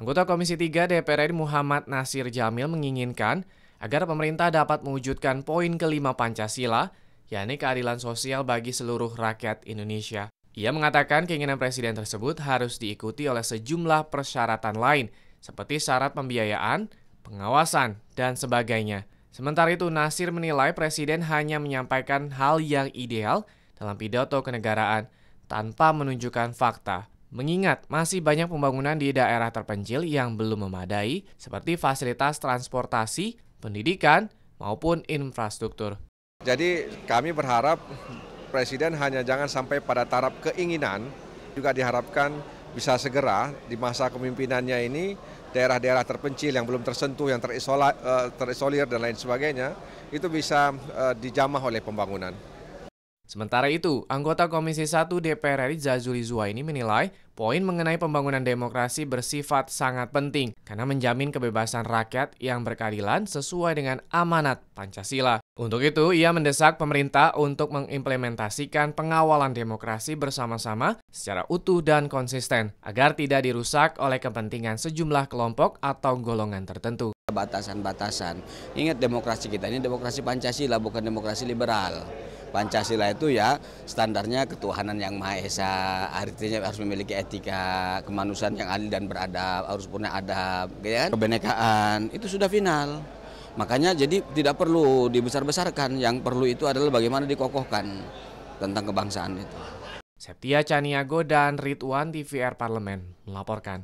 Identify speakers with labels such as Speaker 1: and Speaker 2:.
Speaker 1: Anggota Komisi 3 DPR RI Muhammad Nasir Jamil menginginkan agar pemerintah dapat mewujudkan poin kelima Pancasila, yakni keadilan sosial bagi seluruh rakyat Indonesia. Ia mengatakan keinginan presiden tersebut harus diikuti oleh sejumlah persyaratan lain, seperti syarat pembiayaan, pengawasan, dan sebagainya. Sementara itu, Nasir menilai presiden hanya menyampaikan hal yang ideal dalam pidato kenegaraan tanpa menunjukkan fakta. Mengingat masih banyak pembangunan di daerah terpencil yang belum memadai, seperti fasilitas transportasi, pendidikan, maupun infrastruktur.
Speaker 2: Jadi kami berharap Presiden hanya jangan sampai pada taraf keinginan, juga diharapkan bisa segera di masa kepemimpinannya ini daerah-daerah terpencil yang belum tersentuh, yang eh, terisolir dan lain sebagainya, itu bisa eh, dijamah oleh pembangunan.
Speaker 1: Sementara itu, anggota Komisi 1 DPR RI Zazuli Zua ini menilai poin mengenai pembangunan demokrasi bersifat sangat penting karena menjamin kebebasan rakyat yang berkeadilan sesuai dengan amanat Pancasila. Untuk itu, ia mendesak pemerintah untuk mengimplementasikan pengawalan demokrasi bersama-sama secara utuh dan konsisten agar tidak dirusak oleh kepentingan sejumlah kelompok atau golongan tertentu batasan-batasan. Ingat demokrasi kita ini demokrasi Pancasila bukan demokrasi
Speaker 3: liberal. Pancasila itu ya standarnya ketuhanan yang maha esa, artinya harus memiliki etika, kemanusiaan yang adil dan beradab, harus punya adab, ya kan? kebenekaan itu sudah final. Makanya jadi tidak perlu dibesar-besarkan, yang perlu itu adalah bagaimana dikokohkan tentang kebangsaan itu. Septia
Speaker 1: Caniago dan Ridwan TVR Parlemen melaporkan.